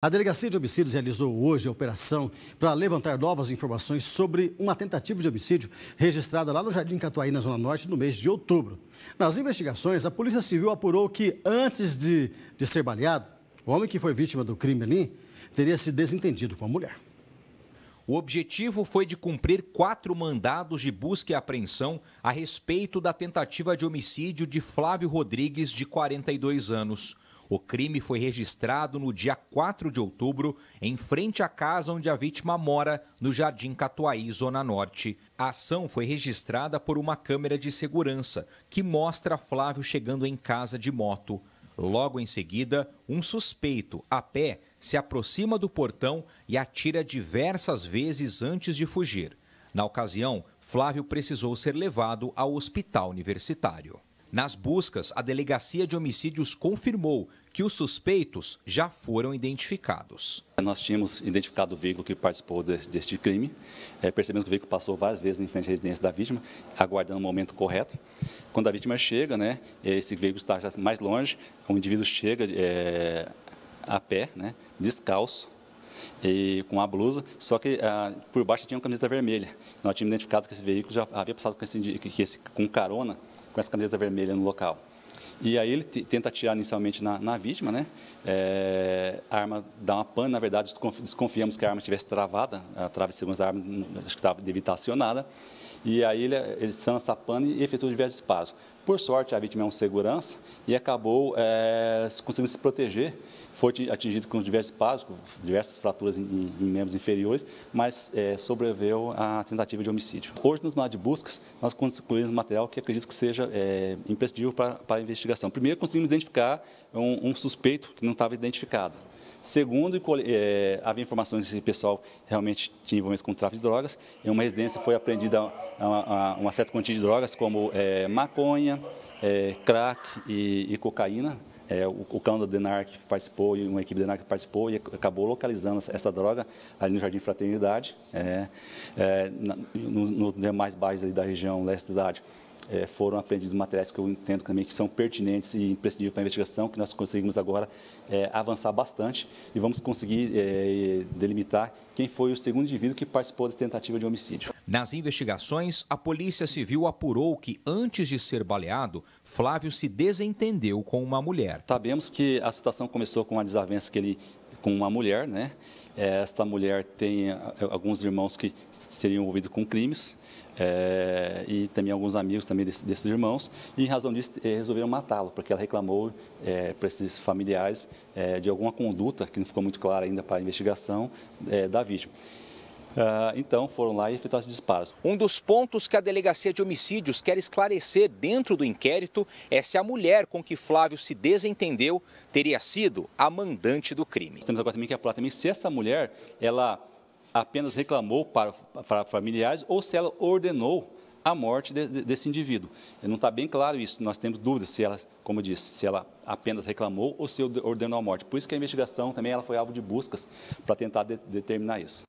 A Delegacia de Homicídios realizou hoje a operação para levantar novas informações sobre uma tentativa de homicídio registrada lá no Jardim Catuaí, na Zona Norte, no mês de outubro. Nas investigações, a Polícia Civil apurou que, antes de, de ser baleado, o homem que foi vítima do crime ali teria se desentendido com a mulher. O objetivo foi de cumprir quatro mandados de busca e apreensão a respeito da tentativa de homicídio de Flávio Rodrigues, de 42 anos. O crime foi registrado no dia 4 de outubro, em frente à casa onde a vítima mora, no Jardim Catuaí, Zona Norte. A ação foi registrada por uma câmera de segurança, que mostra Flávio chegando em casa de moto. Logo em seguida, um suspeito, a pé, se aproxima do portão e atira diversas vezes antes de fugir. Na ocasião, Flávio precisou ser levado ao hospital universitário. Nas buscas, a Delegacia de Homicídios confirmou que os suspeitos já foram identificados. Nós tínhamos identificado o veículo que participou deste crime, é, percebemos que o veículo passou várias vezes em frente à residência da vítima, aguardando o momento correto. Quando a vítima chega, né, é, esse veículo está já mais longe, o indivíduo chega, é, a pé, né, descalço, e com a blusa, só que ah, por baixo tinha uma camiseta vermelha. Nós tínhamos identificado que esse veículo já havia passado com, esse, que esse, com carona com essa camiseta vermelha no local. E aí ele tenta atirar inicialmente na, na vítima, né? É, a arma dá uma pane, na verdade desconfiamos que a arma estivesse travada, a trava de segurança da arma acho que estava, devia estar acionada. E aí ele, ele sança a pane e efetua diversos disparos. Por sorte, a vítima é um segurança e acabou é, conseguindo se proteger. Foi atingido com diversos disparos, com diversas fraturas em, em, membros inferiores, mas é, sobreviveu à tentativa de homicídio. Hoje, nos manuais de buscas, nós concluímos material que acredito que seja é, imprescindível para, para a investigação. Primeiro, conseguimos identificar um, um suspeito que não estava identificado. Segundo, é, havia informações que esse pessoal realmente tinha envolvimento com tráfico de drogas. Em uma residência foi apreendida uma, uma, uma certa quantidade de drogas, como é, maconha, é, crack e, e cocaína. É, o, o cão da DENARC participou e uma equipe da DENARC participou e acabou localizando essa droga ali no Jardim Fraternidade, é, é, nos no demais bairros da região leste da cidade é, foram apreendidos materiais que eu entendo também que são pertinentes e imprescindíveis para a investigação, que nós conseguimos agora é, avançar bastante e vamos conseguir é, delimitar quem foi o segundo indivíduo que participou dessa tentativa de homicídio. Nas investigações, a Polícia Civil apurou que, antes de ser baleado, Flávio se desentendeu com uma mulher. Sabemos que a situação começou com uma desavença que ele com uma mulher, né? É, esta mulher tem é, alguns irmãos que seriam envolvidos com crimes é, e também alguns amigos também desses, desses irmãos. E em razão disso é, resolveram matá-lo, porque ela reclamou é, para esses familiares é, de alguma conduta que não ficou muito clara ainda para a investigação da vítima. Ah, então foram lá e efetuaram esses disparos. Um dos pontos que a Delegacia de Homicídios quer esclarecer dentro do inquérito é se a mulher com que Flávio se desentendeu teria sido a mandante do crime. Temos agora também que apurar também se essa mulher ela apenas reclamou para, para familiares ou se ela ordenou a morte de, de, desse indivíduo. Não está bem claro isso. Nós temos dúvidas se ela, como disse, se ela apenas reclamou ou se ordenou a morte. Por isso que a investigação também ela foi alvo de buscas para tentar de, determinar isso.